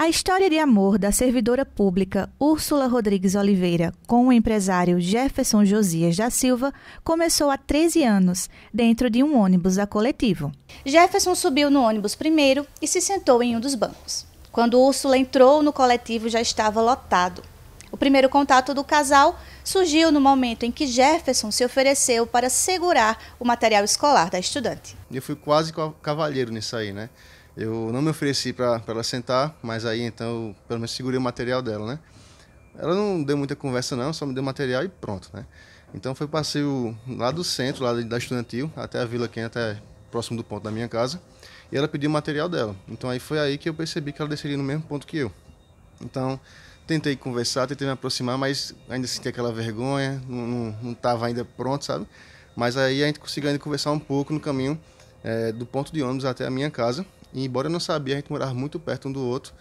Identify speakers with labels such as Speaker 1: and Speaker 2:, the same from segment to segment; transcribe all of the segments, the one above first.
Speaker 1: A história de amor da servidora pública Úrsula Rodrigues Oliveira com o empresário Jefferson Josias da Silva começou há 13 anos, dentro de um ônibus a coletivo. Jefferson subiu no ônibus primeiro e se sentou em um dos bancos. Quando Úrsula entrou no coletivo, já estava lotado. O primeiro contato do casal surgiu no momento em que Jefferson se ofereceu para segurar o material escolar da estudante.
Speaker 2: Eu fui quase cavalheiro nisso aí, né? Eu não me ofereci para ela sentar, mas aí então eu, pelo menos segurei o material dela, né? Ela não deu muita conversa não, só me deu material e pronto, né? Então foi passeio lá do centro, lá da estudantil, até a Vila Quem, até próximo do ponto da minha casa, e ela pediu o material dela. Então aí foi aí que eu percebi que ela desceria no mesmo ponto que eu. Então tentei conversar, tentei me aproximar, mas ainda senti aquela vergonha, não estava ainda pronto, sabe? Mas aí a gente conseguiu ainda conversar um pouco no caminho é, do ponto de ônibus até a minha casa. E embora eu não sabia, a gente morava muito perto um do outro.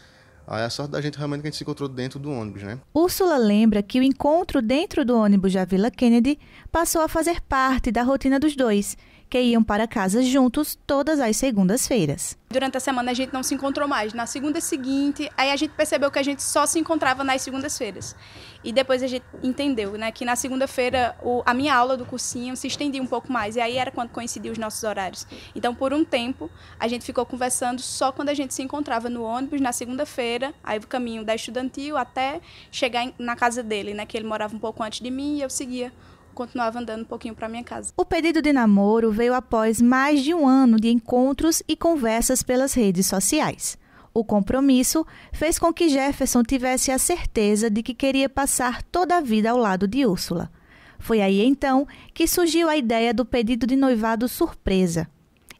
Speaker 2: Aí a sorte da gente realmente é que a gente se encontrou dentro do ônibus, né?
Speaker 1: Úrsula lembra que o encontro dentro do ônibus da Vila Kennedy passou a fazer parte da rotina dos dois que iam para casa juntos todas as segundas-feiras.
Speaker 3: Durante a semana a gente não se encontrou mais. Na segunda seguinte, aí a gente percebeu que a gente só se encontrava nas segundas-feiras. E depois a gente entendeu, né, que na segunda-feira a minha aula do cursinho se estendia um pouco mais e aí era quando coincidiam os nossos horários. Então, por um tempo, a gente ficou conversando só quando a gente se encontrava no ônibus na segunda-feira, aí o caminho da estudantil até chegar na casa dele, né, que ele morava um pouco antes de mim e eu seguia continuava andando um pouquinho para minha casa.
Speaker 1: O pedido de namoro veio após mais de um ano de encontros e conversas pelas redes sociais. O compromisso fez com que Jefferson tivesse a certeza de que queria passar toda a vida ao lado de Úrsula. Foi aí então que surgiu a ideia do pedido de noivado surpresa.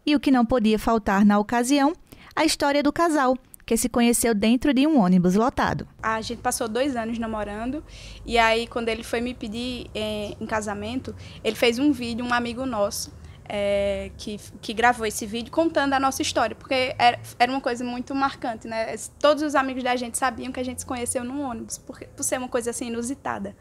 Speaker 1: E o que não podia faltar na ocasião, a história do casal, que se conheceu dentro de um ônibus lotado.
Speaker 3: A gente passou dois anos namorando e aí quando ele foi me pedir eh, em casamento, ele fez um vídeo, um amigo nosso é, que, que gravou esse vídeo contando a nossa história, porque era, era uma coisa muito marcante, né? Todos os amigos da gente sabiam que a gente se conheceu num ônibus, por ser uma coisa assim inusitada.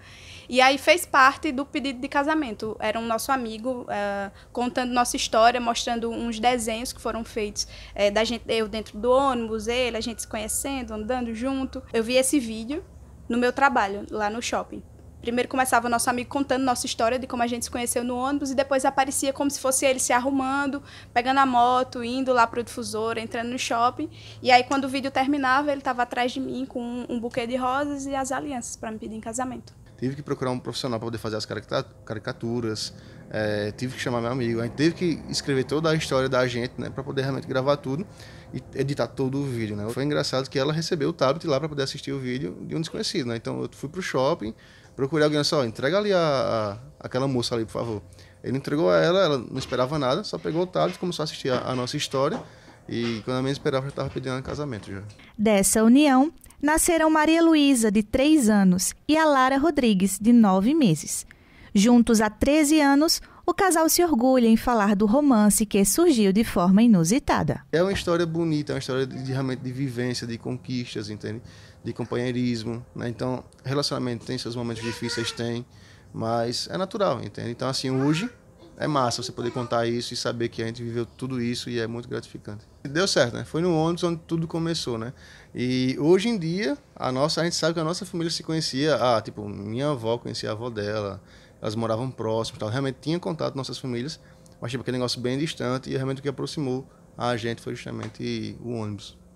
Speaker 3: E aí fez parte do pedido de casamento. Era um nosso amigo é, contando nossa história, mostrando uns desenhos que foram feitos é, da gente, eu dentro do ônibus, ele, a gente se conhecendo, andando junto. Eu vi esse vídeo no meu trabalho, lá no shopping. Primeiro começava o nosso amigo contando nossa história de como a gente se conheceu no ônibus e depois aparecia como se fosse ele se arrumando, pegando a moto, indo lá para o difusor, entrando no shopping. E aí quando o vídeo terminava, ele estava atrás de mim com um, um, buquê de rosas e as alianças para me pedir em casamento.
Speaker 2: Tive que procurar um profissional para poder fazer as caricaturas, é, tive que chamar meu amigo, a gente teve que escrever toda a história da gente, né, para poder realmente gravar tudo e editar todo o vídeo, né? Foi engraçado que ela recebeu o tablet lá para poder assistir o vídeo de um desconhecido, né? Então eu fui pro shopping, Procurei alguém só, assim, entrega ali a, a, aquela moça ali, por favor. Ele entregou a ela, ela não esperava nada, só pegou o tablet e começou a assistir a, a nossa história. E quando a menos esperava, já estava pedindo casamento já.
Speaker 1: Dessa união, nasceram Maria Luísa, de 3 anos, e a Lara Rodrigues, de 9 meses. Juntos há 13 anos, o casal se orgulha em falar do romance que surgiu de forma inusitada.
Speaker 2: É uma história bonita, é uma história de, realmente de vivência, de conquistas, entende? De companheirismo, né? Então, relacionamento tem seus momentos difíceis, tem, mas é natural, entende? Então, assim, hoje é massa você poder contar isso e saber que a gente viveu tudo isso e é muito gratificante. Deu certo, né? Foi no ônibus onde tudo começou, né? E hoje em dia, a nossa, a gente sabe que a nossa família se conhecia, ah, tipo, minha avó conhecia a avó dela, elas moravam próximos, tal. realmente tinha contato com nossas famílias, mas tipo aquele negócio bem distante e realmente o que aproximou a gente foi justamente o ônibus.